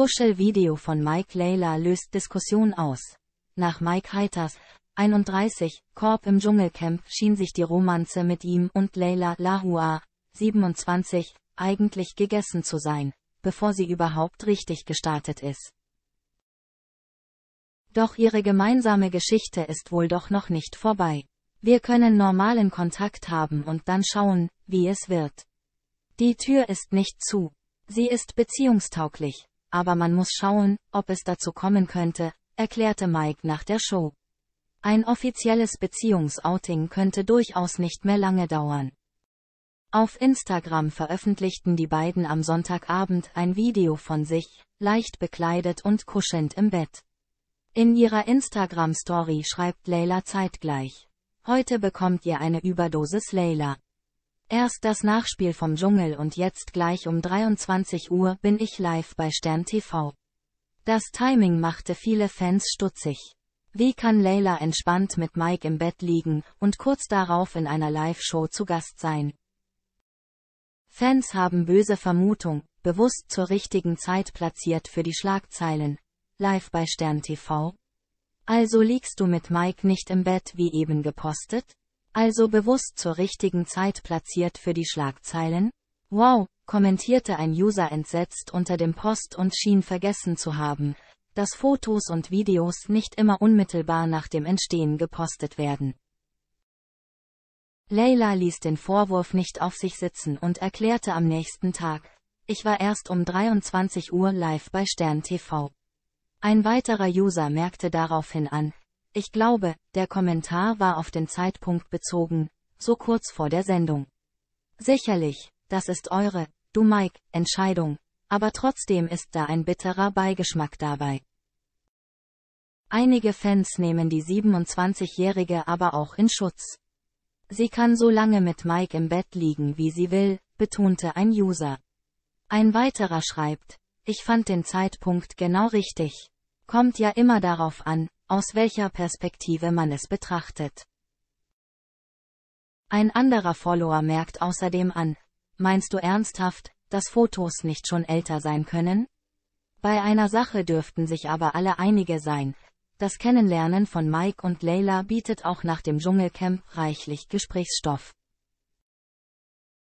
Kuschelvideo von Mike Leila löst Diskussion aus. Nach Mike Heiters, 31, Korb im Dschungelcamp schien sich die Romanze mit ihm und Leila Lahua, 27, eigentlich gegessen zu sein, bevor sie überhaupt richtig gestartet ist. Doch ihre gemeinsame Geschichte ist wohl doch noch nicht vorbei. Wir können normalen Kontakt haben und dann schauen, wie es wird. Die Tür ist nicht zu. Sie ist beziehungstauglich aber man muss schauen, ob es dazu kommen könnte, erklärte Mike nach der Show. Ein offizielles Beziehungsouting könnte durchaus nicht mehr lange dauern. Auf Instagram veröffentlichten die beiden am Sonntagabend ein Video von sich, leicht bekleidet und kuschelnd im Bett. In ihrer Instagram-Story schreibt Layla zeitgleich. Heute bekommt ihr eine Überdosis Layla. Erst das Nachspiel vom Dschungel und jetzt gleich um 23 Uhr bin ich live bei Stern TV. Das Timing machte viele Fans stutzig. Wie kann Layla entspannt mit Mike im Bett liegen und kurz darauf in einer Live-Show zu Gast sein? Fans haben böse Vermutung, bewusst zur richtigen Zeit platziert für die Schlagzeilen. Live bei Stern TV. Also liegst du mit Mike nicht im Bett wie eben gepostet? Also bewusst zur richtigen Zeit platziert für die Schlagzeilen? Wow, kommentierte ein User entsetzt unter dem Post und schien vergessen zu haben, dass Fotos und Videos nicht immer unmittelbar nach dem Entstehen gepostet werden. Leila ließ den Vorwurf nicht auf sich sitzen und erklärte am nächsten Tag, ich war erst um 23 Uhr live bei Stern TV. Ein weiterer User merkte daraufhin an, ich glaube, der Kommentar war auf den Zeitpunkt bezogen, so kurz vor der Sendung. Sicherlich, das ist eure, du Mike, Entscheidung, aber trotzdem ist da ein bitterer Beigeschmack dabei. Einige Fans nehmen die 27-Jährige aber auch in Schutz. Sie kann so lange mit Mike im Bett liegen, wie sie will, betonte ein User. Ein weiterer schreibt, ich fand den Zeitpunkt genau richtig kommt ja immer darauf an, aus welcher Perspektive man es betrachtet. Ein anderer Follower merkt außerdem an, meinst du ernsthaft, dass Fotos nicht schon älter sein können? Bei einer Sache dürften sich aber alle einige sein, das Kennenlernen von Mike und Layla bietet auch nach dem Dschungelcamp reichlich Gesprächsstoff.